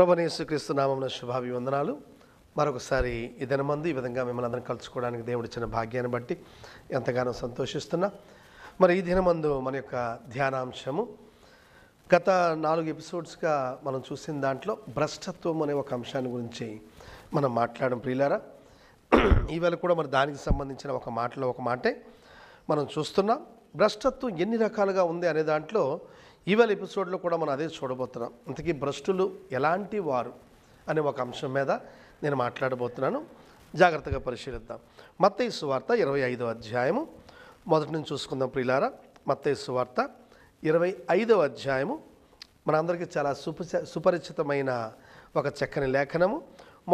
క్రీస్తు నామం శుభాభివందనాలు మరొకసారి మంది ఈ విధంగా మిమ్మల్ని అందరం కలుసుకోవడానికి దేవుడిచ్చిన భాగ్యాన్ని బట్టి ఎంతగానో సంతోషిస్తున్నా మరి ఈ దినమందు మన యొక్క ధ్యానాంశము గత నాలుగు ఎపిసోడ్స్గా మనం చూసిన దాంట్లో భ్రష్టత్వం అనే ఒక అంశాన్ని గురించి మనం మాట్లాడడం ప్రియులారా ఈవేళ కూడా మరి దానికి సంబంధించిన ఒక మాటలో ఒక మాటే మనం చూస్తున్నాం భ్రష్టత్వం ఎన్ని రకాలుగా ఉంది అనే దాంట్లో ఇవాళ ఎపిసోడ్లో కూడా మనం అదే చూడబోతున్నాం అందుకే భ్రష్టులు ఎలాంటి వారు అనే ఒక అంశం మీద నేను మాట్లాడబోతున్నాను జాగ్రత్తగా పరిశీలిద్దాం మత్తయ్య వార్త ఇరవై ఐదవ అధ్యాయము మొదటి నుంచి చూసుకుందాం ప్రియులారా మత్తయ్య వార్త ఇరవై ఐదవ అధ్యాయము మనందరికీ చాలా సుపచ సుపరిచితమైన ఒక చక్కని లేఖనము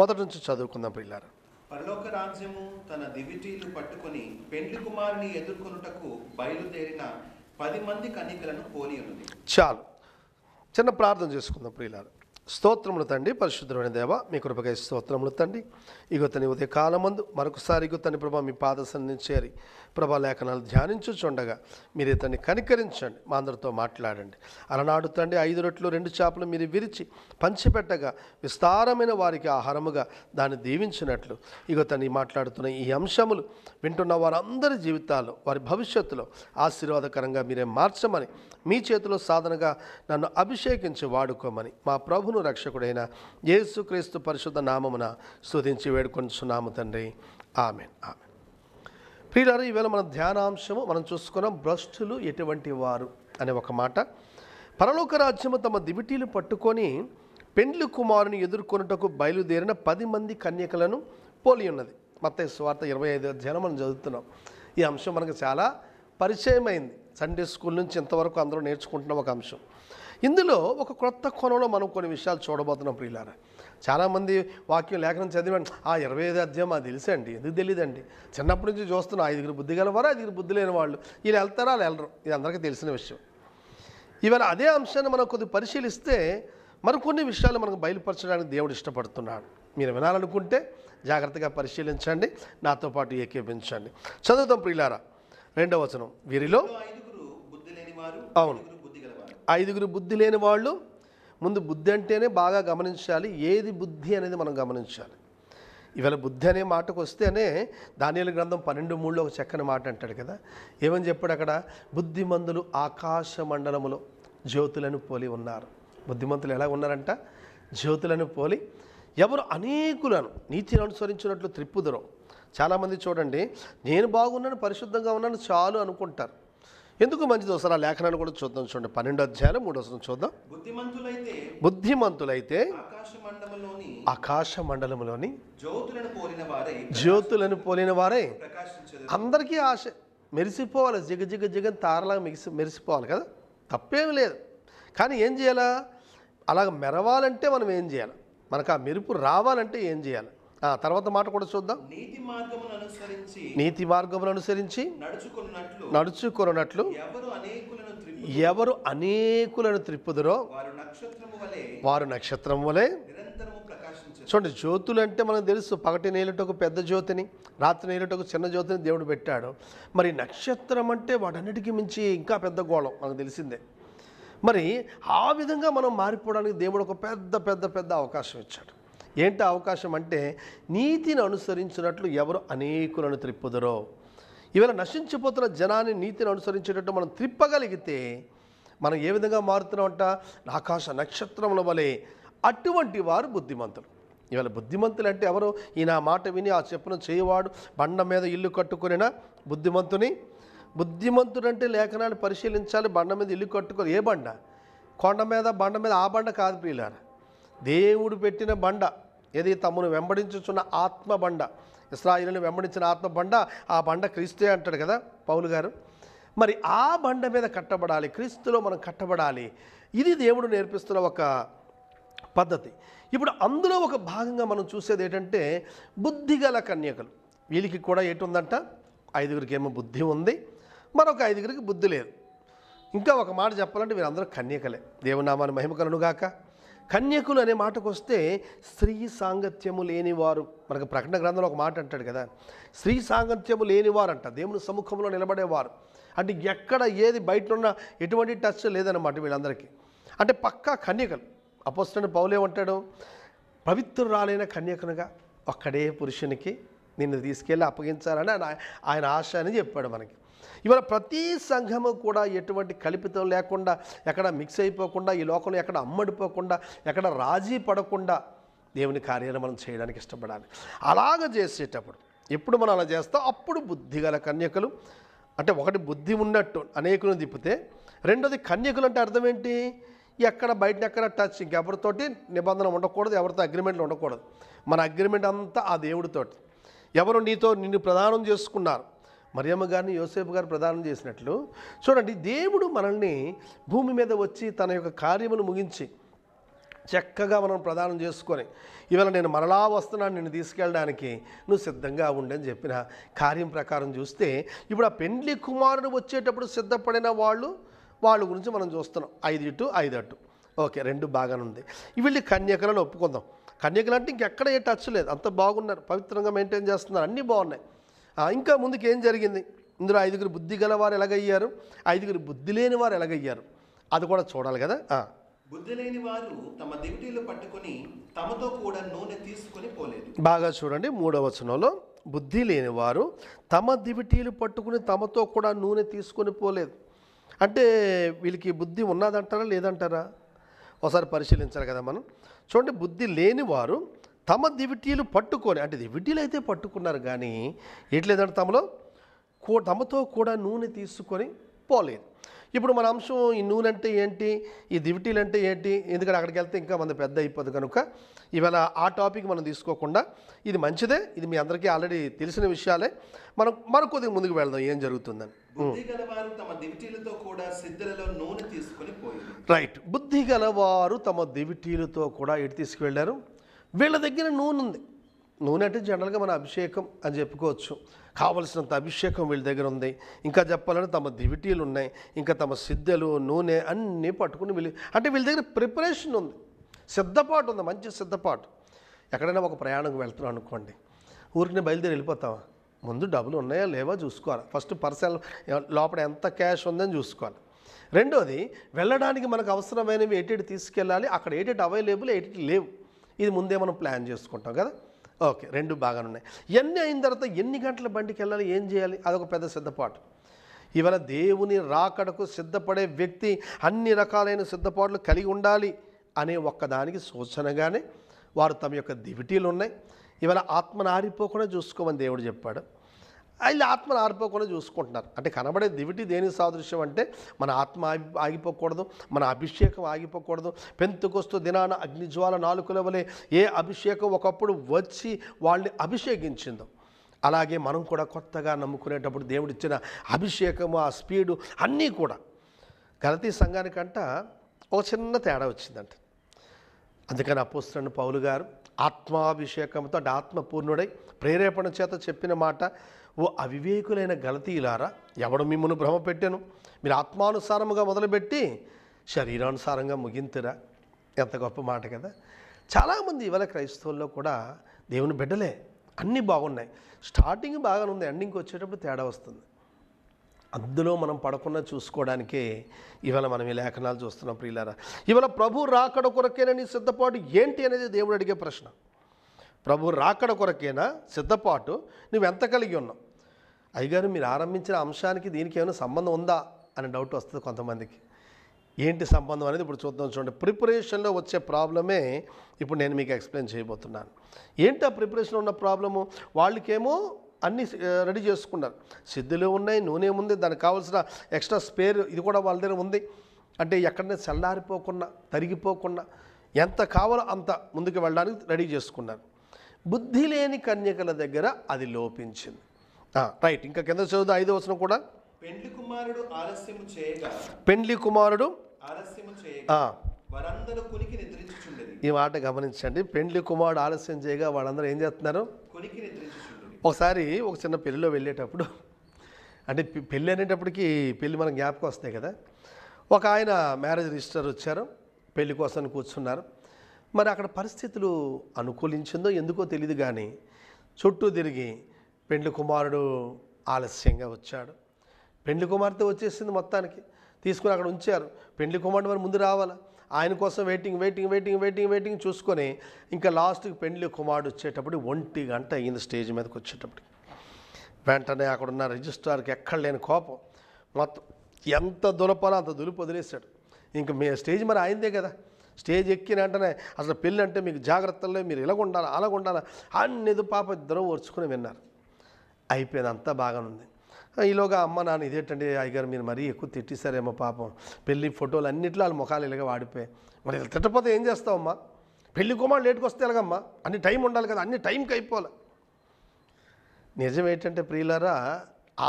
మొదటి నుంచి చదువుకుందాం ప్రియులారా పరలోక రాజ్యము తన దివిటీలు పట్టుకుని పెండ్లి కుమారుని ఎదుర్కొనుటకు బయలుదేరిన పది మంది కన్యకలను పోలి ఉన్నది చాలు చిన్న ప్రార్థన చేసుకుందాం ప్రియులారు స్తోత్రములు తండ్రి పరిశుద్ధమైన దేవ మీ కృపకై స్తోత్రములు తండ్రి ఇగో తని ఉదయ కాలమందు మరొకసారి ఇగో తని ప్రభా మీ పాదశని చేరి ప్రభా లేఖనాలు ధ్యానించుచుండగా మీరు ఇతన్ని కనికరించండి మా అందరితో మాట్లాడండి అలనాడు తండ్రి ఐదు రొట్లు రెండు చేపలు మీరు విరిచి పంచిపెట్టగా విస్తారమైన వారికి ఆహారముగా దాన్ని దీవించినట్లు ఇగో తని మాట్లాడుతున్న ఈ అంశములు వింటున్న వారందరి జీవితాల్లో వారి భవిష్యత్తులో ఆశీర్వాదకరంగా మీరే మార్చమని మీ చేతిలో సాధనగా నన్ను అభిషేకించి వాడుకోమని మా ప్రభును ప్రభువును రక్షకుడైన యేసుక్రీస్తు పరిశుద్ధ నామమున స్తుతించి వేడుకొంచున్నాము తండ్రి ఆమె ఆమె ప్రియులారు ఈవేళ మన ధ్యానాంశము మనం చూసుకున్న భ్రష్టులు ఎటువంటి వారు అనే ఒక మాట పరలోక రాజ్యము తమ దివిటీలు పట్టుకొని పెండ్లి కుమారుని ఎదుర్కొనుటకు బయలుదేరిన పది మంది కన్యకలను పోలి ఉన్నది మత్త స్వార్థ ఇరవై ఐదు అధ్యాయం మనం చదువుతున్నాం ఈ అంశం మనకు చాలా పరిచయమైంది సండే స్కూల్ నుంచి ఇంతవరకు అందరూ నేర్చుకుంటున్న ఒక అంశం ఇందులో ఒక క్రొత్త కోణంలో మనం కొన్ని విషయాలు చూడబోతున్నాం ప్రియులారా చాలామంది వాక్యం లేఖనం చదివండి ఆ ఇరవై ఐదు అధ్యాయం అది అండి ఎందుకు తెలియదండి చిన్నప్పటి నుంచి చూస్తున్నా ఐదుగురు బుద్ధి గలవారు ఐదుగురు బుద్ధి లేని వాళ్ళు వీళ్ళు వెళ్తారా వాళ్ళు వెళ్ళరు ఇది అందరికీ తెలిసిన విషయం ఇవాళ అదే అంశాన్ని మనం కొద్దిగా పరిశీలిస్తే మరి కొన్ని విషయాలు మనకు బయలుపరచడానికి దేవుడు ఇష్టపడుతున్నాడు మీరు వినాలనుకుంటే జాగ్రత్తగా పరిశీలించండి నాతో పాటు ఏకీపించండి చదువుతాం ప్రియులారా రెండవ వచనం వీరిలో అవును ఐదుగురు బుద్ధి లేని వాళ్ళు ముందు బుద్ధి అంటేనే బాగా గమనించాలి ఏది బుద్ధి అనేది మనం గమనించాలి ఇవాళ బుద్ధి అనే మాటకు వస్తేనే ధాన్యాల గ్రంథం పన్నెండు మూడులో ఒక చక్కని మాట అంటాడు కదా ఏమని చెప్పాడు అక్కడ బుద్ధిమంతులు ఆకాశ మండలములో జ్యోతులను పోలి ఉన్నారు బుద్ధిమంతులు ఎలా ఉన్నారంట జ్యోతులను పోలి ఎవరు అనేకులను నీతిని అనుసరించినట్లు త్రిప్పుదరం చాలామంది చూడండి నేను బాగున్నాను పరిశుద్ధంగా ఉన్నాను చాలు అనుకుంటారు ఎందుకు మంచిది వస్తారు ఆ లేఖనాన్ని కూడా చూద్దాం చూడండి పన్నెండు అధ్యాయాలు మూడు వస్తుంది చూద్దాం బుద్ధిమంతులైతే బుద్ధిమంతులైతే ఆకాశ మండలంలోని జ్యోతులను పోలిన వారే అందరికీ ఆశ మెరిసిపోవాలి జిగ జిగ జిగ తారలాగా మిగిసి మెరిసిపోవాలి కదా తప్పేం లేదు కానీ ఏం చేయాలా అలాగ మెరవాలంటే మనం ఏం చేయాలి మనకు ఆ మెరుపు రావాలంటే ఏం చేయాలి తర్వాత మాట కూడా చూద్దాం నీతి మార్గమును అనుసరించి నీతి మార్గమును అనుసరించి నడుచుకున్నట్లు నడుచుకున్నట్లు ఎవరు అనేకులను త్రిప్పుదరో వారు నక్షత్రం వలె చూడండి జ్యోతులు అంటే మనకు తెలుసు పగటి నేలటకు పెద్ద జ్యోతిని రాత్రి నేలటకు చిన్న జ్యోతిని దేవుడు పెట్టాడు మరి నక్షత్రం అంటే వాటన్నిటికీ మించి ఇంకా పెద్ద గోళం మనకు తెలిసిందే మరి ఆ విధంగా మనం మారిపోవడానికి దేవుడు ఒక పెద్ద పెద్ద పెద్ద అవకాశం ఇచ్చాడు ఏంటి అవకాశం అంటే నీతిని అనుసరించినట్లు ఎవరు అనేకులను త్రిప్పుదరో ఇవాళ నశించిపోతున్న జనాన్ని నీతిని అనుసరించేటట్టు మనం త్రిప్పగలిగితే మనం ఏ విధంగా మారుతున్నామంట ఆకాశ నక్షత్రముల వలె అటువంటి వారు బుద్ధిమంతులు ఇవాళ బుద్ధిమంతులు అంటే ఎవరు ఈయన మాట విని ఆ చెప్పును చేయవాడు బండ మీద ఇల్లు కట్టుకునిన బుద్ధిమంతుని బుద్ధిమంతుడు అంటే లేఖనాన్ని పరిశీలించాలి బండ మీద ఇల్లు కట్టుకొని ఏ బండ కొండ మీద బండ మీద ఆ బండ కాదు ప్రియులారా దేవుడు పెట్టిన బండ ఏది తమను వెంబడించుచున్న ఆత్మబండ ఇస్రాయిల్ని వెంబడించిన ఆత్మబండ ఆ బండ క్రీస్తే అంటాడు కదా పౌలు గారు మరి ఆ బండ మీద కట్టబడాలి క్రీస్తులో మనం కట్టబడాలి ఇది దేవుడు నేర్పిస్తున్న ఒక పద్ధతి ఇప్పుడు అందులో ఒక భాగంగా మనం చూసేది ఏంటంటే బుద్ధిగల కన్యకలు వీళ్ళకి కూడా ఉందంట ఐదుగురికి ఏమో బుద్ధి ఉంది మరొక ఐదుగురికి బుద్ధి లేదు ఇంకా ఒక మాట చెప్పాలంటే వీరందరూ కన్యకలే దేవునామాని మహిమ కలునుగాక కన్యకులు అనే మాటకు వస్తే స్త్రీ సాంగత్యము లేనివారు మనకు ప్రకటన గ్రంథంలో ఒక మాట అంటాడు కదా స్త్రీ సాంగత్యము లేనివారు అంట దేవుని సముఖంలో నిలబడేవారు అంటే ఎక్కడ ఏది బయట ఎటువంటి టచ్ లేదన్నమాట వీళ్ళందరికీ అంటే పక్కా కన్యకలు అపోస్టన్ పౌలేమంటాడు పవిత్రురాలైన కన్యకునిగా ఒక్కడే పురుషునికి నిన్ను తీసుకెళ్ళి అప్పగించాలని ఆయన ఆశ అని చెప్పాడు మనకి ఇవాళ ప్రతి సంఘము కూడా ఎటువంటి కల్పితం లేకుండా ఎక్కడ మిక్స్ అయిపోకుండా ఈ లోకంలో ఎక్కడ అమ్మడిపోకుండా ఎక్కడ రాజీ పడకుండా దేవుని కార్యాన్ని మనం చేయడానికి ఇష్టపడాలి అలాగ చేసేటప్పుడు ఎప్పుడు మనం అలా చేస్తాం అప్పుడు బుద్ధిగల కన్యకలు అంటే ఒకటి బుద్ధి ఉన్నట్టు అనేకులను తిప్పితే రెండోది కన్యకులు అంటే అర్థం ఏంటి ఎక్కడ బయట ఎక్కడ టచ్ ఇంకెవరితోటి నిబంధన ఉండకూడదు ఎవరితో అగ్రిమెంట్లు ఉండకూడదు మన అగ్రిమెంట్ అంతా ఆ దేవుడితోటి ఎవరు నీతో నిన్ను ప్రదానం చేసుకున్నారు మరియమ్మ గారిని యోసేపు గారు ప్రదానం చేసినట్లు చూడండి దేవుడు మనల్ని భూమి మీద వచ్చి తన యొక్క కార్యమును ముగించి చక్కగా మనం ప్రదానం చేసుకొని ఇవాళ నేను మరలా వస్తున్నాను నిన్ను తీసుకెళ్ళడానికి నువ్వు సిద్ధంగా ఉండని చెప్పిన కార్యం ప్రకారం చూస్తే ఇప్పుడు ఆ పెండ్లి కుమారుడు వచ్చేటప్పుడు సిద్ధపడిన వాళ్ళు వాళ్ళ గురించి మనం చూస్తున్నాం ఐదు ఇటు ఐదు అటు ఓకే రెండు బాగానే ఉంది వీళ్ళు కన్యకలను ఒప్పుకుందాం కన్యకలు అంటే ఇంకెక్కడ ఏ టచ్ లేదు అంత బాగున్నారు పవిత్రంగా మెయింటైన్ చేస్తున్నారు అన్నీ బాగున్నాయి ఇంకా ముందుకు ఏం జరిగింది ఇందులో ఐదుగురు బుద్ధి గలవారు ఎలాగయ్యారు ఐదుగురు బుద్ధి లేని వారు ఎలాగయ్యారు అది కూడా చూడాలి కదా బుద్ధి లేని వారు తమ దివిటీలు పట్టుకొని తమతో కూడా నూనె తీసుకుని పోలేదు బాగా చూడండి మూడవ వచనంలో బుద్ధి లేని వారు తమ దివిటీలు పట్టుకుని తమతో కూడా నూనె తీసుకొని పోలేదు అంటే వీళ్ళకి బుద్ధి ఉన్నదంటారా లేదంటారా ఒకసారి పరిశీలించాలి కదా మనం చూడండి బుద్ధి లేని వారు తమ దివిటీలు పట్టుకొని అంటే దివిటీలు అయితే పట్టుకున్నారు కానీ ఎట్లేదంటే తమలో కో తమతో కూడా నూనె తీసుకొని పోలేదు ఇప్పుడు మన అంశం ఈ నూనె అంటే ఏంటి ఈ దివిటీలు అంటే ఏంటి ఎందుకంటే అక్కడికి వెళ్తే ఇంకా మన పెద్ద అయిపోదు కనుక ఇవాళ ఆ టాపిక్ మనం తీసుకోకుండా ఇది మంచిదే ఇది మీ అందరికీ ఆల్రెడీ తెలిసిన విషయాలే మనం కొద్దిగా ముందుకు వెళ్దాం ఏం జరుగుతుందని రైట్ బుద్ధి గలవారు తమ దివిటీలతో కూడా ఎటు తీసుకువెళ్ళారు వీళ్ళ దగ్గర నూనె ఉంది నూనె అంటే జనరల్గా మన అభిషేకం అని చెప్పుకోవచ్చు కావలసినంత అభిషేకం వీళ్ళ దగ్గర ఉంది ఇంకా చెప్పాలంటే తమ దివిటీలు ఉన్నాయి ఇంకా తమ సిద్ధలు నూనె అన్నీ పట్టుకుని వీళ్ళు అంటే వీళ్ళ దగ్గర ప్రిపరేషన్ ఉంది సిద్ధపాటు ఉంది మంచి సిద్ధపాటు ఎక్కడైనా ఒక ప్రయాణం వెళ్తున్నాం అనుకోండి ఊరికి బయలుదేరి వెళ్ళిపోతావా ముందు డబ్బులు ఉన్నాయా లేవా చూసుకోవాలి ఫస్ట్ పర్సనల్ లోపల ఎంత క్యాష్ ఉందని చూసుకోవాలి రెండోది వెళ్ళడానికి మనకు అవసరమైనవి ఏటేటి తీసుకెళ్ళాలి అక్కడ ఏటేటి అవైలబుల్ ఏటేటి లేవు ఇది ముందే మనం ప్లాన్ చేసుకుంటాం కదా ఓకే రెండు బాగానే ఉన్నాయి ఇవన్నీ అయిన తర్వాత ఎన్ని గంటల బండికి వెళ్ళాలి ఏం చేయాలి అదొక పెద్ద సిద్ధపాటు ఇవాళ దేవుని రాకడకు సిద్ధపడే వ్యక్తి అన్ని రకాలైన సిద్ధపాట్లు కలిగి ఉండాలి అనే ఒక్కదానికి సూచనగానే వారు తమ యొక్క దివిటీలు ఉన్నాయి ఇవాళ ఆత్మ నారిపోకుండా చూసుకోమని దేవుడు చెప్పాడు వీళ్ళు ఆత్మను ఆరిపోకుండా చూసుకుంటున్నారు అంటే కనబడే దివిటి దేని సాదృశ్యం అంటే మన ఆత్మ ఆగిపోకూడదు మన అభిషేకం ఆగిపోకూడదు పెంతుకొస్తు దినాన అగ్నిజ్వాల నాలుకల వలె ఏ అభిషేకం ఒకప్పుడు వచ్చి వాళ్ళని అభిషేకించిందో అలాగే మనం కూడా కొత్తగా నమ్ముకునేటప్పుడు దేవుడిచ్చిన అభిషేకము ఆ స్పీడు అన్నీ కూడా గలతీ సంఘానికంట ఒక చిన్న తేడా వచ్చిందంట అందుకని అపోస్తున్న పౌలు గారు ఆత్మాభిషేకంతో ఆత్మపూర్ణుడై ప్రేరేపణ చేత చెప్పిన మాట ఓ అవివేకులైన గలతీయులారా ఎవడు మిమ్మల్ని భ్రమ పెట్టాను మీరు ఆత్మానుసారముగా మొదలుపెట్టి శరీరానుసారంగా ముగింతురా ఎంత గొప్ప మాట కదా చాలామంది ఇవాళ క్రైస్తవుల్లో కూడా దేవుని బిడ్డలే అన్నీ బాగున్నాయి స్టార్టింగ్ బాగానే ఉంది ఎండింగ్కి వచ్చేటప్పుడు తేడా వస్తుంది అందులో మనం పడకుండా చూసుకోవడానికే ఇవాళ మనం ఈ లేఖనాలు చూస్తున్నాం ప్రియులారా ఇవాళ ప్రభు రాకడ కొరకేనా నీ సిద్ధపాటు ఏంటి అనేది దేవుడు అడిగే ప్రశ్న ప్రభు రాకడ కొరకేనా సిద్ధపాటు నువ్వెంత కలిగి ఉన్నావు అయ్యగారు మీరు ఆరంభించిన అంశానికి దీనికి ఏమైనా సంబంధం ఉందా అనే డౌట్ వస్తుంది కొంతమందికి ఏంటి సంబంధం అనేది ఇప్పుడు చూద్దాం చూడండి ప్రిపరేషన్లో వచ్చే ప్రాబ్లమే ఇప్పుడు నేను మీకు ఎక్స్ప్లెయిన్ చేయబోతున్నాను ఏంటి ఆ ప్రిపరేషన్లో ఉన్న ప్రాబ్లము వాళ్ళకేమో అన్నీ రెడీ చేసుకున్నారు సిద్ధులు ఉన్నాయి నూనె ఉంది దానికి కావాల్సిన ఎక్స్ట్రా స్పేర్ ఇది కూడా వాళ్ళ దగ్గర ఉంది అంటే ఎక్కడనే చల్లారిపోకుండా తరిగిపోకుండా ఎంత కావాలో అంత ముందుకు వెళ్ళడానికి రెడీ చేసుకున్నారు బుద్ధి లేని కన్యకల దగ్గర అది లోపించింది రైట్ ఇంకా కింద చదువు ఐదో వచనం కూడా పెండ్లి కుమారుడు ఆలస్యము చేయగా పెండ్లి కుమారుడు ఆలస్యము చేయగా వారందరూ కునికి ఈ మాట గమనించండి పెండ్లి కుమారుడు ఆలస్యం చేయగా వాళ్ళందరూ ఏం చేస్తున్నారు కునికి ఒకసారి ఒక చిన్న పెళ్లిలో వెళ్ళేటప్పుడు అంటే పెళ్ళి అనేటప్పటికి పెళ్ళి మనం జ్ఞాపకం వస్తాయి కదా ఒక ఆయన మ్యారేజ్ రిజిస్టర్ వచ్చారు పెళ్లి కోసం కూర్చున్నారు మరి అక్కడ పరిస్థితులు అనుకూలించిందో ఎందుకో తెలియదు కానీ చుట్టూ తిరిగి పెండ్లి కుమారుడు ఆలస్యంగా వచ్చాడు పెండ్లి కుమార్తె వచ్చేసింది మొత్తానికి తీసుకుని అక్కడ ఉంచారు పెండ్లి కుమారుడు మరి ముందు రావాలి ఆయన కోసం waiting waiting waiting waiting waiting చూసుకొని ఇంకా లాస్ట్కి పెండ్లి కుమారుడు వచ్చేటప్పుడు ఒంటి గంట అయ్యింది స్టేజ్ మీదకి వచ్చేటప్పుడు వెంటనే అక్కడున్న రిజిస్ట్రార్కి ఎక్కడ లేని కోపం మొత్తం ఎంత దులపాలో అంత దులుపు వదిలేశాడు ఇంక మీ స్టేజ్ మరి అయిందే కదా స్టేజ్ ఎక్కిన వెంటనే అసలు పెళ్ళి అంటే మీకు జాగ్రత్తల్లో మీరు ఇలాగ ఉండాలి అలాగ ఉండాలి అన్నిది పాప ఇద్దరం ఓర్చుకుని విన్నారు అయిపోయింది అంతా బాగానుంది ఈలోగా అమ్మ నాన్న ఇదేంటండి అయ్యగారు మీరు మరీ ఎక్కువ తిట్టిస్తారేమో పాపం పెళ్ళి ఫోటోలు అన్నింటిలో వాళ్ళ ముఖాలు ఇలాగ వాడిపోయి మరి ఇలా తిట్టపోతే ఏం చేస్తావమ్మా పెళ్లి కుమారుడు లేటుకు వస్తే ఎలాగమ్మా అన్ని టైం ఉండాలి కదా అన్ని టైంకి అయిపోవాలి నిజం ఏంటంటే ప్రియులారా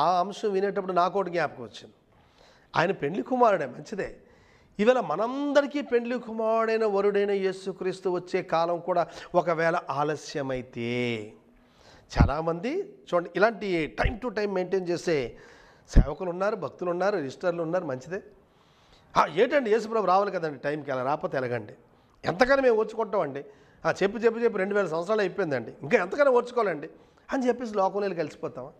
ఆ అంశం వినేటప్పుడు నాకు ఒకటి జ్ఞాపకం వచ్చింది ఆయన పెళ్లి కుమారుడే మంచిదే ఇవాళ మనందరికీ పెండ్లి కుమారుడైన వరుడైన యేసుక్రీస్తు వచ్చే కాలం కూడా ఒకవేళ ఆలస్యమైతే చాలామంది చూడండి ఇలాంటి టైం టు టైం మెయింటైన్ చేసే సేవకులు ఉన్నారు భక్తులు ఉన్నారు రిజిస్టర్లు ఉన్నారు మంచిదే ఏంటండి యేసుప్రభు రావాలి కదండి టైంకి అలా రాకపోతే ఎలాగండి ఎంతకని మేము ఆ చెప్పి చెప్పి చెప్పి రెండు వేల సంవత్సరాలు అయిపోయిందండి ఇంకా ఎంతకన్నా ఓర్చుకోవాలండి అని చెప్పేసి లోకంలో కలిసిపోతామా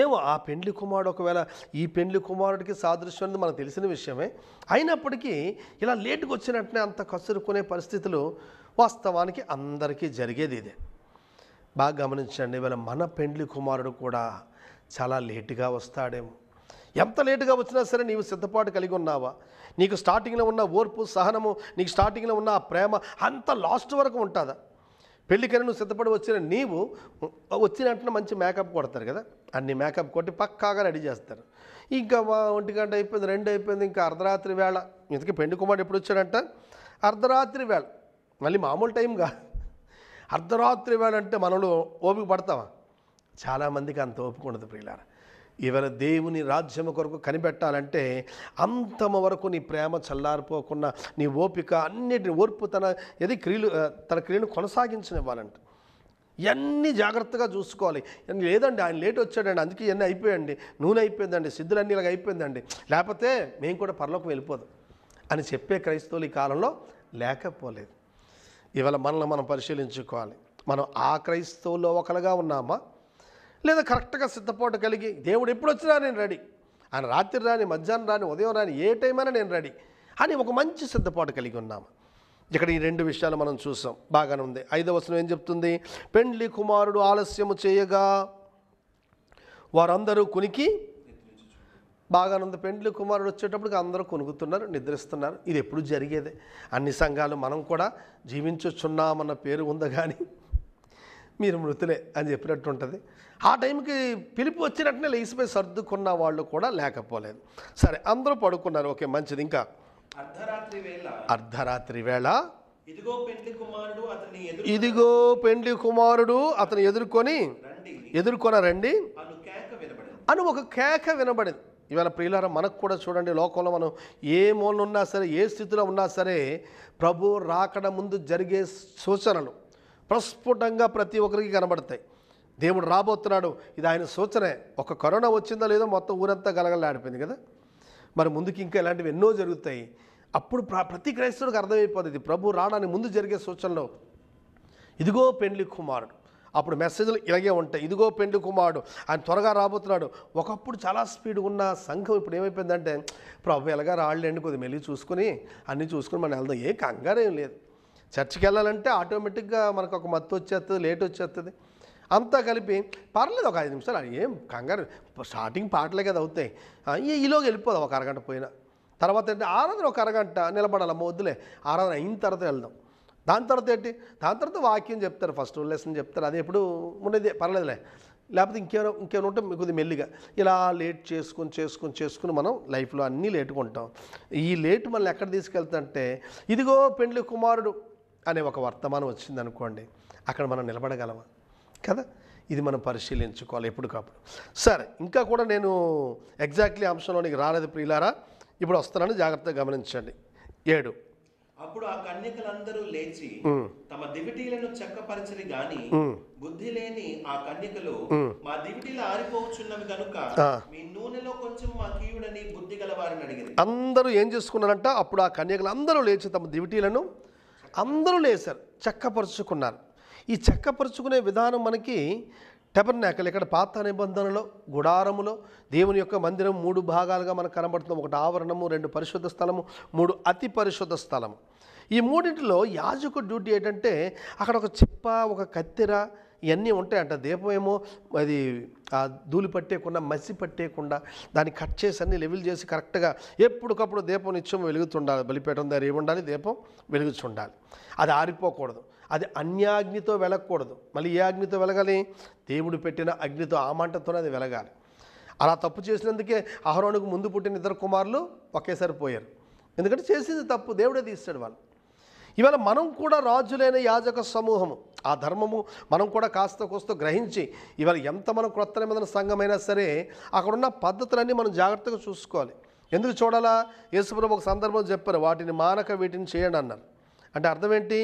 ఏమో ఆ పెండ్లి కుమారుడు ఒకవేళ ఈ పెండ్లి కుమారుడికి సాదృశ్యం అనేది మనకు తెలిసిన విషయమే అయినప్పటికీ ఇలా లేటుకు వచ్చినట్టునే అంత కసురుకునే పరిస్థితులు వాస్తవానికి అందరికీ జరిగేది ఇదే బాగా గమనించండి ఇవాళ మన పెండ్లి కుమారుడు కూడా చాలా లేటుగా వస్తాడేమో ఎంత లేటుగా వచ్చినా సరే నీవు సిద్ధపాటు కలిగి ఉన్నావా నీకు స్టార్టింగ్లో ఉన్న ఓర్పు సహనము నీకు స్టార్టింగ్లో ఉన్న ఆ ప్రేమ అంత లాస్ట్ వరకు ఉంటుందా పెళ్ళికైనా నువ్వు సిద్ధపడి వచ్చిన నీవు వచ్చిన వెంటనే మంచి మేకప్ కొడతారు కదా అన్ని మేకప్ కొట్టి పక్కాగా రెడీ చేస్తారు ఇంకా గంట అయిపోయింది రెండు అయిపోయింది ఇంకా అర్ధరాత్రి వేళ ఇంతకీ పెండి కుమారుడు ఎప్పుడు వచ్చాడంట అర్ధరాత్రి వేళ మళ్ళీ మామూలు టైం కాదు అర్ధరాత్రి అంటే మనలో ఓపిక పడతావా చాలామందికి అంత ఓపిక ఉండదు ప్రియులారా ఇవాళ దేవుని రాజ్యము కొరకు కనిపెట్టాలంటే అంతమ వరకు నీ ప్రేమ చల్లారిపోకుండా నీ ఓపిక అన్నిటిని ఓర్పు తన ఏది క్రియలు తన క్రియను కొనసాగించనివ్వాలంట ఇవన్నీ జాగ్రత్తగా చూసుకోవాలి లేదండి ఆయన లేట్ వచ్చాడండి అందుకే ఇవన్నీ అయిపోయండి నూనె అయిపోయిందండి సిద్ధులన్నీ ఇలాగ అయిపోయిందండి లేకపోతే మేము కూడా పర్లోకి వెళ్ళిపోదు అని చెప్పే క్రైస్తవులు ఈ కాలంలో లేకపోలేదు ఇవాళ మనల్ని మనం పరిశీలించుకోవాలి మనం ఆ క్రైస్తవుల్లో ఒకరుగా ఉన్నామా లేదా కరెక్ట్గా సిద్ధపోట కలిగి దేవుడు ఎప్పుడు వచ్చినా నేను రెడీ ఆయన రాత్రి రాని మధ్యాహ్నం రాని ఉదయం రాని ఏ టైం అయినా నేను రెడీ అని ఒక మంచి సిద్ధపాటు కలిగి ఉన్నాము ఇక్కడ ఈ రెండు విషయాలు మనం చూసాం బాగానే ఉంది ఐదవ వచనం ఏం చెప్తుంది పెండ్లి కుమారుడు ఆలస్యము చేయగా వారందరూ కునికి బాగా ఉంది పెండ్లి కుమారుడు వచ్చేటప్పటికి అందరూ కొనుగుతున్నారు నిద్రిస్తున్నారు ఇది ఎప్పుడు జరిగేదే అన్ని సంఘాలు మనం కూడా జీవించుచున్నామన్న పేరు ఉందా కానీ మీరు మృతులే అని చెప్పినట్టు ఉంటుంది ఆ టైంకి పిలిపి వచ్చినట్టునే లేచిపోయి సర్దుకున్న వాళ్ళు కూడా లేకపోలేదు సరే అందరూ పడుకున్నారు ఓకే మంచిది ఇంకా అర్ధరాత్రి వేళ అర్ధరాత్రి వేళ ఇదిగో పెండ్లి కుమారుడు అతని ఇదిగో పెండ్లి కుమారుడు అతను ఎదుర్కొని ఎదుర్కొన రండి అను ఒక కేక వినబడింది ఇవాళ ప్రియులారా మనకు కూడా చూడండి లోకంలో మనం ఏ మూలనున్నా సరే ఏ స్థితిలో ఉన్నా సరే ప్రభు రాకడ ముందు జరిగే సూచనలు ప్రస్ఫుటంగా ప్రతి ఒక్కరికి కనబడతాయి దేవుడు రాబోతున్నాడు ఇది ఆయన సూచనే ఒక కరోనా వచ్చిందో లేదో మొత్తం ఊరంతా గలగలాడిపోయింది కదా మరి ముందుకి ఇంకా ఇలాంటివి ఎన్నో జరుగుతాయి అప్పుడు ప్రతి క్రైస్తవుడికి అర్థమైపోతుంది ప్రభు రావడానికి ముందు జరిగే సూచనలు ఇదిగో పెండ్లి కుమారుడు అప్పుడు మెసేజ్లు ఇలాగే ఉంటాయి ఇదిగో పెండు కుమారుడు ఆయన త్వరగా రాబోతున్నాడు ఒకప్పుడు చాలా స్పీడ్గా ఉన్న సంఘం ఇప్పుడు ఏమైపోయిందంటే ప్రభు ఎలాగా రాళ్ళండి కొద్దిగా మెల్లి చూసుకుని అన్నీ చూసుకుని మనం వెళ్దాం ఏ కంగారు ఏం లేదు చర్చికి వెళ్ళాలంటే ఆటోమేటిక్గా మనకు ఒక మత్తు వచ్చేస్తుంది లేట్ వచ్చేస్తుంది అంతా కలిపి పర్లేదు ఒక ఐదు నిమిషాలు ఏం కంగారు స్టార్టింగ్ పాటలే కదా అవుతాయి ఈలోకి వెళ్ళిపోదాం ఒక అరగంట పోయినా తర్వాత అంటే ఆరాధన ఒక అరగంట నిలబడాలి వద్దులే ఆరాధన అయిన తర్వాత వెళ్దాం దాని తర్వాత ఏంటి దాని తర్వాత వాక్యం చెప్తారు ఫస్ట్ లెసన్ చెప్తారు అది ఎప్పుడు ఉండేది పర్లేదులే లేకపోతే ఇంకేమో ఇంకేమైనా ఉంటే కొద్ది మెల్లిగా ఇలా లేట్ చేసుకుని చేసుకుని చేసుకుని మనం లైఫ్లో అన్నీ లేటుకుంటాం ఈ లేట్ మనల్ని ఎక్కడ అంటే ఇదిగో పెండ్లి కుమారుడు అనే ఒక వర్తమానం వచ్చింది అనుకోండి అక్కడ మనం నిలబడగలమా కదా ఇది మనం పరిశీలించుకోవాలి ఎప్పటికప్పుడు సరే ఇంకా కూడా నేను ఎగ్జాక్ట్లీ అంశంలోనికి రాలేదు ప్రియులారా ఇప్పుడు వస్తున్నాను జాగ్రత్తగా గమనించండి ఏడు అప్పుడు ఆ కన్యకలందరూ లేచి తమ దివిటీలను చక్కపరచని గాని బుద్ధి లేని ఆ కన్యకలు మా దివిటీలు ఆరిపోవచ్చున్నవి కనుక మీ నూనెలో కొంచెం మా కీయుడని బుద్ధి గలవారిని అడిగింది అందరూ ఏం చేసుకున్నారంట అప్పుడు ఆ కన్యకలు అందరూ లేచి తమ దివిటీలను అందరూ లేచారు చక్కపరుచుకున్నారు ఈ చక్కపరుచుకునే విధానం మనకి టెబర్నాకల్ ఇక్కడ పాత నిబంధనలో గుడారములో దేవుని యొక్క మందిరం మూడు భాగాలుగా మనకు కనబడుతుంది ఒకటి ఆవరణము రెండు పరిశుద్ధ స్థలము మూడు అతి పరిశుద్ధ స్థలము ఈ మూడింటిలో యాజకు డ్యూటీ ఏంటంటే అక్కడ ఒక చిప్ప ఒక కత్తెర ఇవన్నీ ఉంటాయంట దీపం ఏమో అది ఆ ధూళి పట్టేయకుండా మసి పట్టేయకుండా దాన్ని కట్ చేసి అన్ని లెవెల్ చేసి కరెక్ట్గా ఎప్పటికప్పుడు దీపం నిత్యం వెలుగుతుండాలి బలిపేటం దగ్గర ఏముండాలి దీపం వెలుగుతుండాలి అది ఆరిపోకూడదు అది అన్యాగ్నితో వెలగకూడదు మళ్ళీ ఏ అగ్నితో వెలగాలి దేవుడు పెట్టిన అగ్నితో ఆ మంటతోనే అది వెలగాలి అలా తప్పు చేసినందుకే అహరోనుకు ముందు పుట్టిన ఇద్దరు కుమారులు ఒకేసారి పోయారు ఎందుకంటే చేసింది తప్పు దేవుడే తీస్తాడు వాళ్ళు ఇవాళ మనం కూడా రాజులైన యాజక సమూహము ఆ ధర్మము మనం కూడా కాస్త కోస్త గ్రహించి ఇవాళ ఎంత మనం క్రొత్త నిబంధన సంఘమైనా సరే అక్కడున్న పద్ధతులన్నీ మనం జాగ్రత్తగా చూసుకోవాలి ఎందుకు చూడాలా యేసుప్రభు ఒక సందర్భం చెప్పారు వాటిని మానక వీటిని చేయండి అన్నారు అంటే అర్థం ఏంటి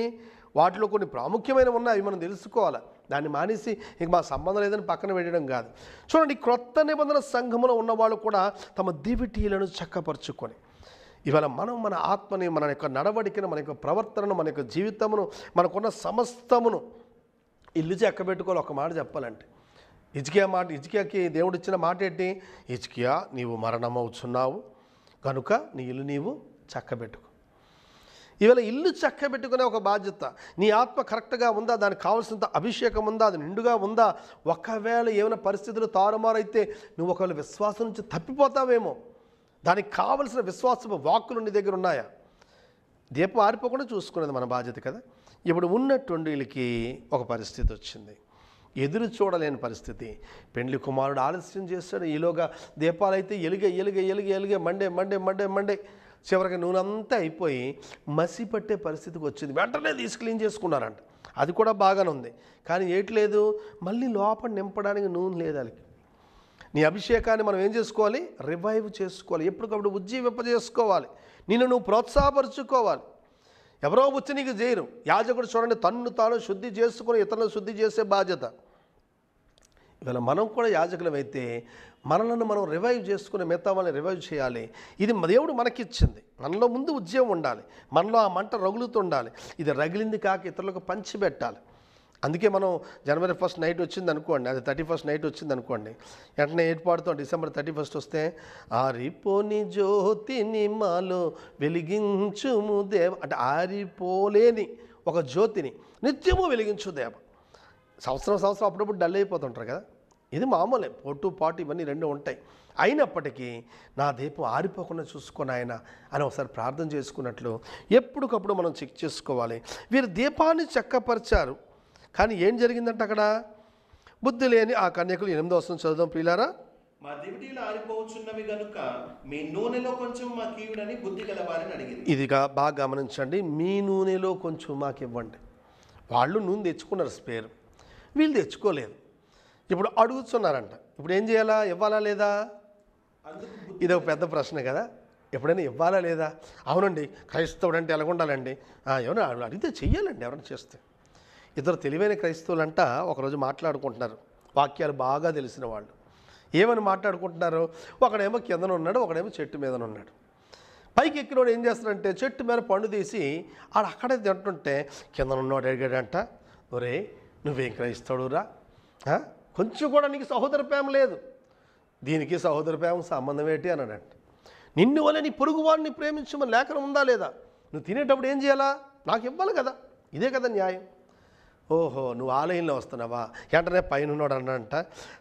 వాటిలో కొన్ని ప్రాముఖ్యమైన ఉన్నాయి అవి మనం తెలుసుకోవాలి దాన్ని మానేసి ఇక మా సంబంధం లేదని పక్కన పెట్టడం కాదు చూడండి క్రొత్త నిబంధన సంఘంలో ఉన్నవాళ్ళు కూడా తమ దివిటీలను చక్కపరుచుకొని ఇవాళ మనం మన ఆత్మని మన యొక్క నడవడికను మన యొక్క ప్రవర్తనను మన యొక్క జీవితమును మనకున్న సమస్తమును ఇల్లు పెట్టుకోవాలి ఒక మాట చెప్పాలంటే ఇజికియా మాట ఇజికియాకి దేవుడు ఇచ్చిన మాట ఏంటి ఇజికియా నీవు మరణమవుతున్నావు కనుక నీ ఇల్లు నీవు చక్కబెట్టుకో ఇవాళ ఇల్లు పెట్టుకునే ఒక బాధ్యత నీ ఆత్మ కరెక్ట్గా ఉందా దానికి కావాల్సినంత అభిషేకం ఉందా అది నిండుగా ఉందా ఒకవేళ ఏమైనా పరిస్థితులు తారుమారైతే నువ్వు ఒకవేళ విశ్వాసం నుంచి తప్పిపోతావేమో దానికి కావలసిన విశ్వాసపు వాక్కులు నీ దగ్గర ఉన్నాయా దీపం ఆరిపోకుండా చూసుకునేది మన బాధ్యత కదా ఇప్పుడు ఉన్నటువంటి వీళ్ళకి ఒక పరిస్థితి వచ్చింది ఎదురు చూడలేని పరిస్థితి పెండ్లి కుమారుడు ఆలస్యం చేస్తాడు ఈలోగా దీపాలైతే ఎలుగే ఎలుగే ఎలుగే ఎలుగే మండే మండే మండే మండే చివరికి నూనంతా అయిపోయి మసి పట్టే పరిస్థితికి వచ్చింది వెంటనే తీసి క్లీన్ చేసుకున్నారంట అది కూడా బాగానే ఉంది కానీ ఏట్లేదు మళ్ళీ లోపల నింపడానికి నూనె లేదు వాళ్ళకి నీ అభిషేకాన్ని మనం ఏం చేసుకోవాలి రివైవ్ చేసుకోవాలి ఎప్పటికప్పుడు ఉజ్జీవింపజేసుకోవాలి నిన్ను నువ్వు ప్రోత్సాహపరుచుకోవాలి ఎవరో వచ్చి నీకు చేయరు యాజకుడు చూడండి తన్ను తాను శుద్ధి చేసుకుని ఇతరులను శుద్ధి చేసే బాధ్యత ఇవాళ మనం కూడా యాజకులమైతే మనలను మనం రివైవ్ చేసుకునే మిగతా వాళ్ళని రివైవ్ చేయాలి ఇది దేవుడు మనకిచ్చింది మనలో ముందు ఉద్యమం ఉండాలి మనలో ఆ మంట రగులుతుండాలి ఇది రగిలింది కాక ఇతరులకు పంచిపెట్టాలి అందుకే మనం జనవరి ఫస్ట్ నైట్ వచ్చింది అనుకోండి అది థర్టీ ఫస్ట్ నైట్ వచ్చింది అనుకోండి వెంటనే ఏర్పాటుతో డిసెంబర్ థర్టీ ఫస్ట్ వస్తే ఆరిపోని జ్యోతిని మాలో వెలిగించుము దేవ అంటే ఆరిపోలేని ఒక జ్యోతిని నిత్యము వెలిగించు దేవ సంవత్సరం సంవత్సరం అప్పుడప్పుడు డల్ అయిపోతుంటారు కదా ఇది మామూలే పొట్టు పాటు ఇవన్నీ రెండు ఉంటాయి అయినప్పటికీ నా దీపం ఆరిపోకుండా చూసుకొని ఆయన అని ఒకసారి ప్రార్థన చేసుకున్నట్లు ఎప్పటికప్పుడు మనం చెక్ చేసుకోవాలి వీరు దీపాన్ని చక్కపరిచారు కానీ ఏం జరిగిందంటే అక్కడ బుద్ధి లేని ఆ కన్యకులు ఎనిమిదో వస్తుంది చదువుదాం పిల్లారా మా దివిటీలు ఆరిపోవచ్చున్నవి కనుక మీ నూనెలో కొంచెం మాకు బుద్ధి గలవారని అడిగింది ఇదిగా బాగా గమనించండి మీ నూనెలో కొంచెం మాకు ఇవ్వండి వాళ్ళు నూనె తెచ్చుకున్నారు స్పేర్ వీళ్ళు తెచ్చుకోలేదు ఇప్పుడు అడుగుతున్నారంట ఇప్పుడు ఏం చేయాలా ఇవ్వాలా లేదా ఇది ఒక పెద్ద ప్రశ్న కదా ఎప్పుడైనా ఇవ్వాలా లేదా అవునండి క్రైస్తవుడు అంటే ఎలాగుండాలండి ఎవరైనా అడిగితే చెయ్యాలండి ఎవరైనా చేస్తే ఇద్దరు తెలివైన అంట ఒకరోజు మాట్లాడుకుంటున్నారు వాక్యాలు బాగా తెలిసిన వాళ్ళు ఏమని మాట్లాడుకుంటున్నారు ఒకడేమో కిందన ఉన్నాడు ఒకడేమో చెట్టు మీద ఉన్నాడు పైకి ఎక్కినోడు ఏం చేస్తాడంటే చెట్టు మీద పండు తీసి ఆడ అక్కడే తింటుంటే కిందనున్నోడు అడిగాడంట ఒరే నువ్వేం రా కొంచెం కూడా నీకు సహోదర ప్రేమ లేదు దీనికి సహోదర ప్రేమ సంబంధం ఏంటి అన్నాడంట నిన్ను వల్ల నీ పొరుగు వాడిని ప్రేమించమని లేఖనం ఉందా లేదా నువ్వు తినేటప్పుడు ఏం చేయాలా నాకు ఇవ్వాలి కదా ఇదే కదా న్యాయం ఓహో నువ్వు ఆలయంలో వస్తున్నావా ఏంటనే పైన ఉన్నాడు అన్నంట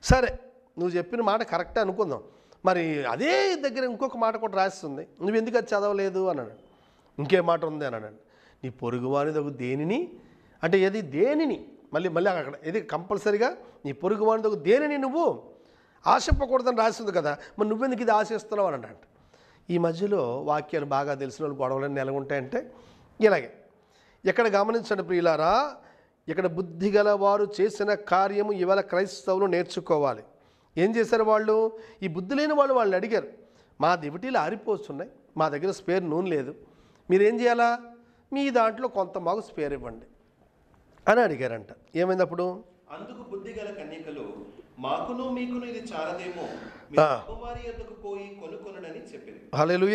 సరే నువ్వు చెప్పిన మాట కరెక్టే అనుకుందాం మరి అదే దగ్గర ఇంకొక మాట కూడా రాస్తుంది నువ్వు ఎందుకు అది చదవలేదు అన్నాడు ఇంకే మాట ఉంది అన్నాడు నీ పొరుగువాని దగ్గర దేనిని అంటే ఏది దేనిని మళ్ళీ మళ్ళీ అక్కడ ఇది కంపల్సరిగా నీ పొరుగు వాడితో దేనిని నువ్వు ఆశింపకూడదని రాసింది కదా మరి నువ్వెందుకు ఇది ఆశిస్తున్నావు అని అంటే ఈ మధ్యలో వాక్యాలు బాగా తెలిసిన వాళ్ళు గొడవలన్నీ ఉంటాయంటే ఇలాగే ఎక్కడ గమనించండి ప్రియులారా ఇక్కడ బుద్ధి గలవారు చేసిన కార్యము ఇవాళ క్రైస్తవులు నేర్చుకోవాలి ఏం చేశారు వాళ్ళు ఈ బుద్ధి లేని వాళ్ళు వాళ్ళు అడిగారు మా దివిటీలు ఆరిపోతున్నాయి మా దగ్గర స్పేర్ నూనె లేదు మీరేం చేయాలా మీ దాంట్లో కొంత మాకు స్పేర్ ఇవ్వండి అని అడిగారంట ఏమైంది అప్పుడు అందుకు బుద్ధి గల కన్యకలు మాకును మీకును ఇది చాలదేమో అమ్మవారి పోయి చెప్పింది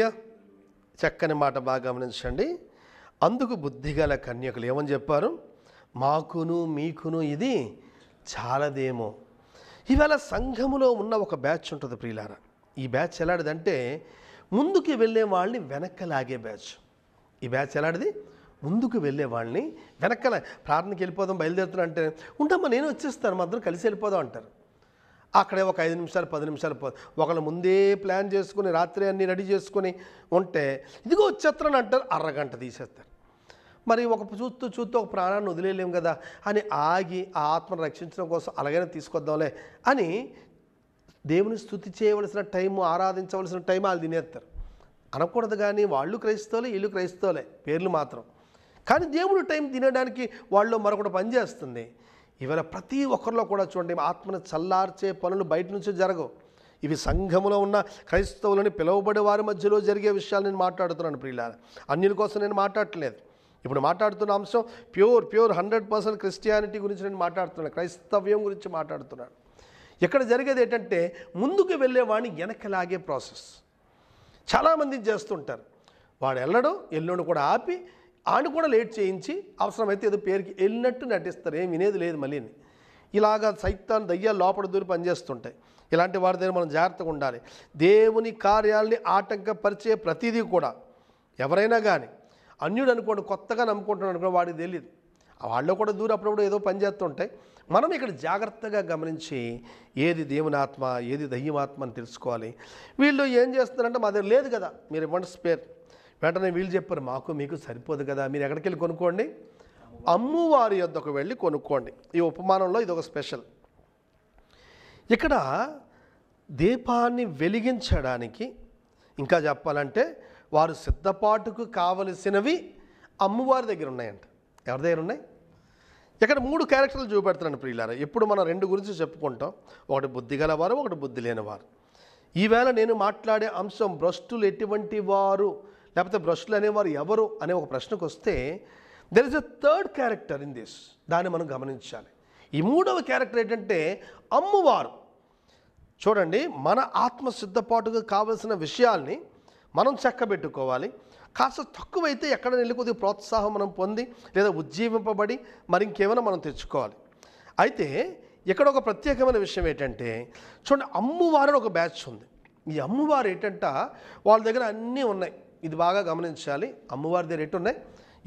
చక్కని మాట బాగా గమనించండి అందుకు బుద్ధిగల కన్యకులు ఏమని చెప్పారు మాకును మీకును ఇది చాలదేమో ఇవాళ సంఘములో ఉన్న ఒక బ్యాచ్ ఉంటుంది ప్రియులార ఈ బ్యాచ్ ఎలాంటిదంటే ముందుకు వెళ్ళే వాళ్ళని వెనక్కి లాగే బ్యాచ్ ఈ బ్యాచ్ ఎలాంటిది ముందుకు వెళ్ళే వాళ్ళని వెనక్కల ప్రార్థనకి వెళ్ళిపోదాం బయలుదేరుతున్నా అంటే ఉంటామ్మా నేను వచ్చేస్తాను మాత్రం కలిసి వెళ్ళిపోదాం అంటారు అక్కడే ఒక ఐదు నిమిషాలు పది నిమిషాలు ఒకళ్ళు ముందే ప్లాన్ చేసుకుని రాత్రి అన్నీ రెడీ చేసుకుని ఉంటే ఇదిగో వచ్చేస్తారని అంటారు అరగంట తీసేస్తారు మరి ఒక చూస్తూ చూస్తూ ఒక ప్రాణాన్ని వదిలేలేము కదా అని ఆగి ఆ ఆత్మను రక్షించడం కోసం అలాగైనా తీసుకొద్దాంలే అని దేవుని స్థుతి చేయవలసిన టైము ఆరాధించవలసిన టైం వాళ్ళు తినేస్తారు అనకూడదు కానీ వాళ్ళు క్రైస్తవులే వీళ్ళు క్రైస్తవులే పేర్లు మాత్రం కానీ దేవుడు టైం తినడానికి వాళ్ళు మరొకటి పనిచేస్తుంది ఇవాళ ప్రతి ఒక్కరిలో కూడా చూడండి ఆత్మను చల్లార్చే పనులు బయట నుంచి జరగవు ఇవి సంఘములో ఉన్న క్రైస్తవులని పిలువబడే వారి మధ్యలో జరిగే విషయాలు నేను మాట్లాడుతున్నాను ప్రియుల అన్యుల కోసం నేను మాట్లాడట్లేదు ఇప్పుడు మాట్లాడుతున్న అంశం pure pure hundred percent Christianity గురించి నేను మాట్లాడుతున్నాను క్రైస్తవ్యం గురించి మాట్లాడుతున్నాను ఇక్కడ జరిగేది ఏంటంటే ముందుకు వెళ్ళేవాడిని వాడిని వెనకలాగే ప్రాసెస్ చాలామంది చేస్తుంటారు వాడు వెళ్ళడం ఎల్లుండి కూడా ఆపి ఆయన కూడా లేట్ చేయించి అవసరమైతే ఏదో పేరుకి వెళ్ళినట్టు నటిస్తారు ఏం వినేది లేదు మళ్ళీ ఇలాగ సైతాన్ దయ్యాలు లోపల దూరి పనిచేస్తుంటాయి ఇలాంటి వారి దగ్గర మనం జాగ్రత్తగా ఉండాలి దేవుని కార్యాలని ఆటంకపరిచే ప్రతిదీ కూడా ఎవరైనా కానీ అన్యుడు అనుకోండి కొత్తగా నమ్ముకుంటున్నాడు అనుకో వాడికి తెలియదు వాళ్ళు కూడా దూరం అప్పుడప్పుడు ఏదో పని చేస్తుంటాయి మనం ఇక్కడ జాగ్రత్తగా గమనించి ఏది దేవుని ఆత్మ ఏది దయ్యమాత్మ అని తెలుసుకోవాలి వీళ్ళు ఏం చేస్తున్నారంటే మా దగ్గర లేదు కదా మీరు ఇవ్వండి స్పేర్ వెంటనే వీళ్ళు చెప్పారు మాకు మీకు సరిపోదు కదా మీరు ఎక్కడికి వెళ్ళి కొనుక్కోండి అమ్మువారి యొద్దకు వెళ్ళి కొనుక్కోండి ఈ ఉపమానంలో ఇది ఒక స్పెషల్ ఇక్కడ దీపాన్ని వెలిగించడానికి ఇంకా చెప్పాలంటే వారు సిద్ధపాటుకు కావలసినవి అమ్మవారి దగ్గర ఉన్నాయంట ఎవరి దగ్గర ఉన్నాయి ఇక్కడ మూడు క్యారెక్టర్లు చూపెడుతున్నాను ప్రియులారా ఇప్పుడు మనం రెండు గురించి చెప్పుకుంటాం ఒకటి బుద్ధి గలవారు ఒకటి బుద్ధి లేనివారు ఈవేళ నేను మాట్లాడే అంశం భ్రష్టులు ఎటువంటి వారు లేకపోతే భ్రష్టులు అనేవారు ఎవరు అనే ఒక ప్రశ్నకు వస్తే there is a third character in this దాన్ని మనం గమనించాలి ఈ మూడవ క్యారెక్టర్ ఏంటంటే అమ్మవారు చూడండి మన ఆత్మ సిద్ధపాటుగా కావలసిన విషయాల్ని మనం చక్కబెట్టుకోవాలి కాస్త తక్కువైతే ఎక్కడ వెళ్ళి ప్రోత్సాహం మనం పొంది లేదా ఉజ్జీవింపబడి మరి ఇంకేమైనా మనం తెచ్చుకోవాలి అయితే ఇక్కడ ఒక ప్రత్యేకమైన విషయం ఏంటంటే చూడండి అమ్మవారు ఒక బ్యాచ్ ఉంది ఈ అమ్మవారు ఏంటంట వాళ్ళ దగ్గర అన్నీ ఉన్నాయి ఇది బాగా గమనించాలి అమ్మవారి దగ్గర ఎటు ఉన్నాయి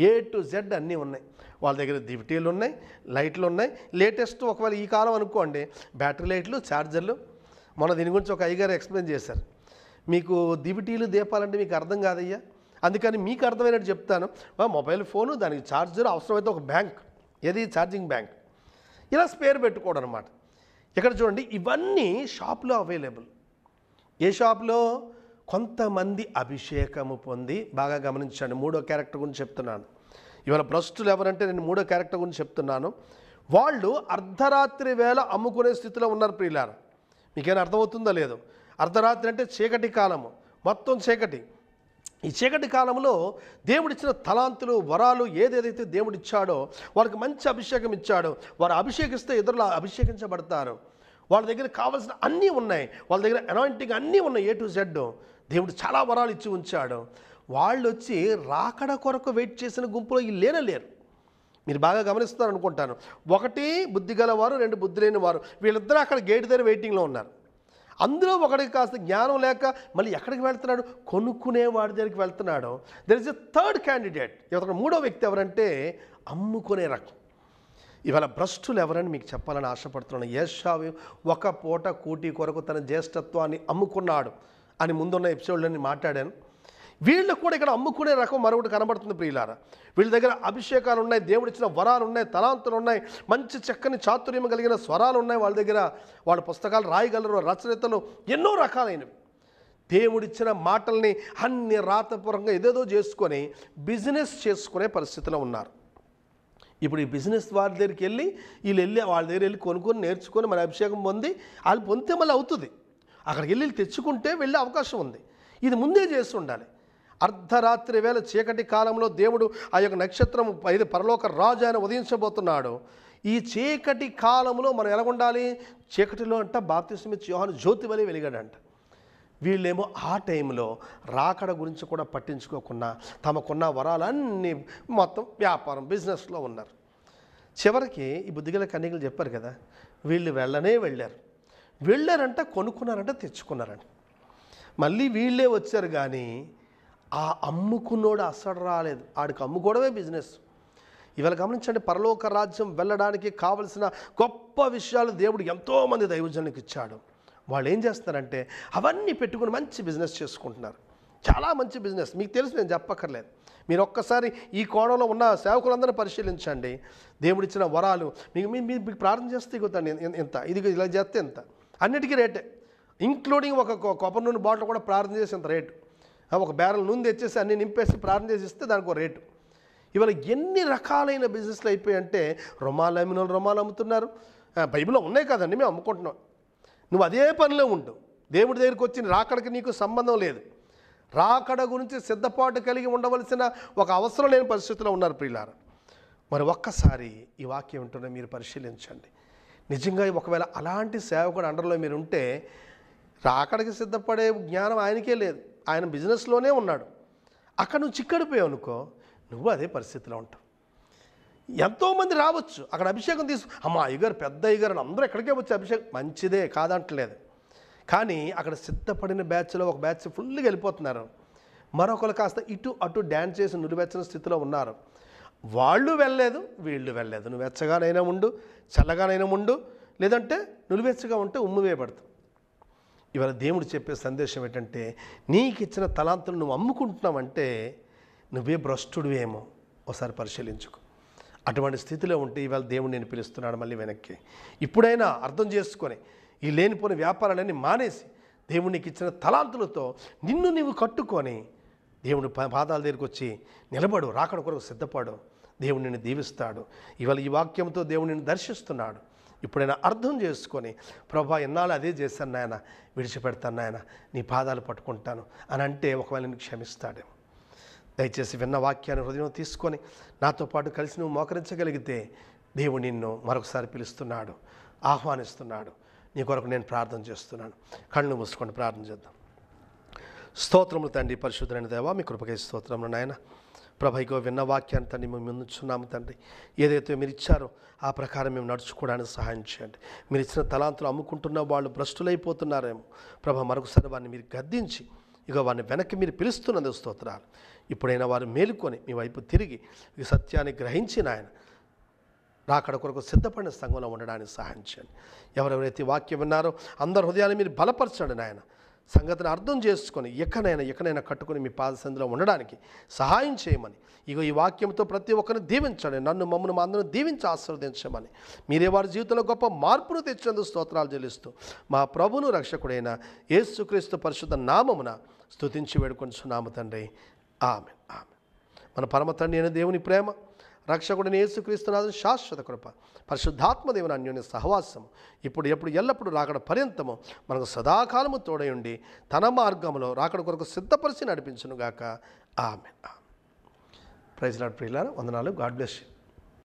ఏ టు జెడ్ అన్నీ ఉన్నాయి వాళ్ళ దగ్గర దివిటీలు ఉన్నాయి లైట్లు ఉన్నాయి లేటెస్ట్ ఒకవేళ ఈ కాలం అనుకోండి బ్యాటరీ లైట్లు ఛార్జర్లు మొన్న దీని గురించి ఒక అయ్యగారు ఎక్స్ప్లెయిన్ చేశారు మీకు దివిటీలు దీపాలంటే మీకు అర్థం కాదయ్యా అందుకని మీకు అర్థమైనట్టు చెప్తాను మొబైల్ ఫోను దానికి ఛార్జర్ అవసరమైతే ఒక బ్యాంక్ ఏది ఛార్జింగ్ బ్యాంక్ ఇలా స్పేర్ పెట్టుకోవడం అనమాట ఇక్కడ చూడండి ఇవన్నీ షాప్లో అవైలబుల్ ఏ షాప్లో కొంతమంది అభిషేకము పొంది బాగా గమనించండి మూడో క్యారెక్టర్ గురించి చెప్తున్నాను ఇవాళ భ్రష్టులు ఎవరంటే నేను మూడో క్యారెక్టర్ గురించి చెప్తున్నాను వాళ్ళు అర్ధరాత్రి వేళ అమ్ముకునే స్థితిలో ఉన్నారు ప్రియులారు మీకేమైనా అర్థమవుతుందో లేదు అర్ధరాత్రి అంటే చీకటి కాలము మొత్తం చీకటి ఈ చీకటి కాలంలో దేవుడిచ్చిన తలాంతులు వరాలు ఏదేదైతే దేవుడిచ్చాడో వాళ్ళకి మంచి అభిషేకం ఇచ్చాడో వారు అభిషేకిస్తే ఇతరులు అభిషేకించబడతారు వాళ్ళ దగ్గర కావాల్సిన అన్నీ ఉన్నాయి వాళ్ళ దగ్గర అనాయింటింగ్ అన్నీ ఉన్నాయి ఏ టు జెడ్ దేవుడు చాలా వరాలు ఇచ్చి ఉంచాడు వాళ్ళు వచ్చి రాకడ కొరకు వెయిట్ చేసిన గుంపులో ఈ లేనలేరు మీరు బాగా గమనిస్తున్నారు అనుకుంటాను ఒకటి బుద్ధి గలవారు రెండు బుద్ధి లేని వారు వీళ్ళిద్దరూ అక్కడ గేట్ దగ్గర వెయిటింగ్లో ఉన్నారు అందులో ఒకడికి కాస్త జ్ఞానం లేక మళ్ళీ ఎక్కడికి వెళ్తున్నాడు కొనుక్కునే వాడి దగ్గరికి వెళ్తున్నాడు there is a third candidate ఇతను మూడో వ్యక్తి ఎవరంటే అమ్ముకునే రకం ఇవాళ భ్రష్టులు ఎవరని మీకు చెప్పాలని ఆశపడుతున్నాను యేషావి ఒక పూట కూటి కొరకు తన జ్యేష్ఠత్వాన్ని అమ్ముకున్నాడు అని ముందున్న ఎపిసోడ్లో నేను మాట్లాడాను వీళ్ళు కూడా ఇక్కడ అమ్ముకునే రకం మరొకటి కనబడుతుంది ప్రియులారా వీళ్ళ దగ్గర అభిషేకాలు ఉన్నాయి దేవుడిచ్చిన వరాలు ఉన్నాయి తలాంతులు ఉన్నాయి మంచి చక్కని చాతుర్యం కలిగిన స్వరాలు ఉన్నాయి వాళ్ళ దగ్గర వాళ్ళ పుస్తకాలు రాయగలరు రచయితలు ఎన్నో రకాలైనవి దేవుడిచ్చిన మాటల్ని అన్ని రాతపూర్వకంగా ఏదేదో చేసుకొని బిజినెస్ చేసుకునే పరిస్థితిలో ఉన్నారు ఇప్పుడు ఈ బిజినెస్ వాళ్ళ దగ్గరికి వెళ్ళి వీళ్ళు వెళ్ళి వాళ్ళ దగ్గర వెళ్ళి కొనుక్కొని నేర్చుకొని మన అభిషేకం పొంది వాళ్ళు పొందితే మళ్ళీ అవుతుంది అక్కడికి వెళ్ళి తెచ్చుకుంటే వెళ్ళే అవకాశం ఉంది ఇది ముందే చేసి ఉండాలి అర్ధరాత్రి వేళ చీకటి కాలంలో దేవుడు ఆ యొక్క నక్షత్రం ఇది పరలోక రాజు ఆయన ఉదయించబోతున్నాడు ఈ చీకటి కాలంలో మనం ఎలా ఉండాలి చీకటిలో అంట బాప్తిస్మిత్ యోహాను జ్యోతి వలె వెలిగాడంట వీళ్ళేమో ఆ టైంలో రాకడ గురించి కూడా పట్టించుకోకుండా తమకున్న వరాలన్నీ మొత్తం వ్యాపారం బిజినెస్లో ఉన్నారు చివరికి ఈ బుద్ధిగల కన్యకలు చెప్పారు కదా వీళ్ళు వెళ్ళనే వెళ్ళారు వెళ్ళారంటే కొనుక్కున్నారంటే తెచ్చుకున్నారంట మళ్ళీ వీళ్ళే వచ్చారు కానీ ఆ అమ్ముకున్నోడు అసలు రాలేదు ఆడికి అమ్ముకోవడమే బిజినెస్ ఇవాళ గమనించండి పరలోక రాజ్యం వెళ్ళడానికి కావలసిన గొప్ప విషయాలు దేవుడు ఎంతోమంది దైవజనులకు ఇచ్చాడు వాళ్ళు ఏం చేస్తున్నారంటే అవన్నీ పెట్టుకుని మంచి బిజినెస్ చేసుకుంటున్నారు చాలా మంచి బిజినెస్ మీకు తెలుసు నేను చెప్పక్కర్లేదు మీరు ఒక్కసారి ఈ కోణంలో ఉన్న సేవకులందరూ పరిశీలించండి దేవుడిచ్చిన వరాలు మీకు మీకు ప్రార్థన చేస్తే ఇగుతాను ఎంత ఇది ఇలా చేస్తే ఎంత అన్నిటికీ రేటే ఇంక్లూడింగ్ ఒక కొబ్బరి నూనె బాటిల్ కూడా ప్రార్థన చేసేంత రేటు ఒక బ్యారెల్ నూనె తెచ్చేసి అన్ని నింపేసి ప్రార్థన చేసి ఇస్తే దానికి ఒక రేటు ఇవాళ ఎన్ని రకాలైన బిజినెస్లు అయిపోయాయంటే రుమాలు అమ్మిన రుమాలు అమ్ముతున్నారు బైబిల్లో ఉన్నాయి కదండి మేము అమ్ముకుంటున్నాం నువ్వు అదే పనిలో ఉండు దేవుడి దగ్గరికి వచ్చిన రాకడకి నీకు సంబంధం లేదు రాకడ గురించి సిద్ధపాటు కలిగి ఉండవలసిన ఒక అవసరం లేని పరిస్థితిలో ఉన్నారు ప్రియులారు మరి ఒక్కసారి ఈ వాక్యం ఉంటుండే మీరు పరిశీలించండి నిజంగా ఒకవేళ అలాంటి సేవకుడు అండర్లో మీరు ఉంటే రాకడకి సిద్ధపడే జ్ఞానం ఆయనకే లేదు ఆయన బిజినెస్లోనే ఉన్నాడు అక్కడ నువ్వు చిక్కడిపోయావు అనుకో నువ్వు అదే పరిస్థితిలో ఉంటావు ఎంతోమంది రావచ్చు అక్కడ అభిషేకం తీసు అమ్మ అయ్యగారు పెద్ద అయ్యగారు అందరూ ఎక్కడికే వచ్చి అభిషేకం మంచిదే కాదంటలేదు కానీ అక్కడ సిద్ధపడిన బ్యాచ్లో ఒక బ్యాచ్ ఫుల్గా వెళ్ళిపోతున్నారు మరొకరు కాస్త ఇటు అటు డ్యాన్స్ చేసి నుడివెచ్చని స్థితిలో ఉన్నారు వాళ్ళు వెళ్ళలేదు వీళ్ళు వెళ్ళలేదు నువ్వు వెచ్చగానైనా ఉండు చల్లగానైనా ఉండు లేదంటే నులివెచ్చగా ఉంటే ఉమ్ము వేయబడతావు ఇవాళ దేవుడు చెప్పే సందేశం ఏంటంటే నీకు ఇచ్చిన తలాంతులు నువ్వు అమ్ముకుంటున్నావంటే నువ్వే ఏమో ఒకసారి పరిశీలించుకో అటువంటి స్థితిలో ఉంటే ఇవాళ దేవుడు నేను పిలుస్తున్నాడు మళ్ళీ వెనక్కి ఇప్పుడైనా అర్థం చేసుకొని ఈ లేనిపోని వ్యాపారాలన్నీ మానేసి దేవుడు నీకు ఇచ్చిన తలాంతులతో నిన్ను నీవు కట్టుకొని దేవుడు పాదాల దగ్గరికి వచ్చి నిలబడు రాకడ కొరకు సిద్ధపడు దేవుడు నిన్ను దీవిస్తాడు ఇవాళ ఈ వాక్యంతో దేవుడు నిన్ను దర్శిస్తున్నాడు ఇప్పుడైనా అర్థం చేసుకొని ప్రభా ఎన్నాళ్ళు అదే చేశాను నాయన విడిచిపెడతాను నాయన నీ పాదాలు పట్టుకుంటాను అని అంటే ఒకవేళ నేను క్షమిస్తాడేమో దయచేసి విన్న వాక్యాన్ని హృదయం తీసుకొని నాతో పాటు కలిసి నువ్వు మోకరించగలిగితే దేవుడు నిన్ను మరొకసారి పిలుస్తున్నాడు ఆహ్వానిస్తున్నాడు నీ కొరకు నేను ప్రార్థన చేస్తున్నాను కళ్ళు మూసుకొని ప్రార్థన చేద్దాం స్తోత్రములు తండ్రి పరిశుద్ధులైన దేవా మీ కృపకై స్తోత్రములు నాయన ప్రభైగో విన్న వాక్యాన్ని తండ్రి మేము ముందుచున్నాము తండ్రి ఏదైతే మీరు ఇచ్చారో ఆ ప్రకారం మేము నడుచుకోవడానికి సహాయం చేయండి మీరు ఇచ్చిన తలాంతులు అమ్ముకుంటున్న వాళ్ళు భ్రష్టులైపోతున్నారేమో ప్రభ మరొకసారి వారిని మీరు గద్దించి ఇక వారిని వెనక్కి మీరు పిలుస్తున్నందు స్తోత్రాలు ఇప్పుడైనా వారు మేలుకొని మీ వైపు తిరిగి ఈ సత్యాన్ని గ్రహించిన ఆయన రాకడ కొరకు సిద్ధపడిన సంఘంలో ఉండడానికి సహాయం చేయండి ఎవరెవరైతే వాక్యం విన్నారో అందరి హృదయాన్ని మీరు బలపరచండి నాయన సంగతిని అర్థం చేసుకొని ఎక్కడైనా ఎక్కడైనా కట్టుకొని మీ పాదసంధిలో ఉండడానికి సహాయం చేయమని ఇక ఈ వాక్యంతో ప్రతి ఒక్కరిని దీవించండి నన్ను మమ్మల్ని మా అందరం దీవించి ఆశీర్వదించమని మీరే వారి జీవితంలో గొప్ప మార్పును తెచ్చేందుకు స్తోత్రాలు చెల్లిస్తూ మా ప్రభును రక్షకుడైన యేసుక్రీస్తు పరిశుద్ధ నామమున స్తుతించి వేడుకొని సునామ తండ్రి ఆమె ఆమె మన పరమ తండ్రి అయిన దేవుని ప్రేమ రక్షకుడిని యేసుక్రీస్తునాథుని శాశ్వత కృప పరిశుద్ధాత్మదేవుని అన్యోన్య సహవాసం ఇప్పుడు ఎప్పుడు ఎల్లప్పుడూ రాకడ పర్యంతము మనకు సదాకాలము తోడయుండి తన మార్గంలో రాకడ కొరకు సిద్ధపరిచి గాక ఆమె ప్రైజ్ లాడ్ ప్రియులారా వందనాలు గాడ్ బ్లెస్ యూ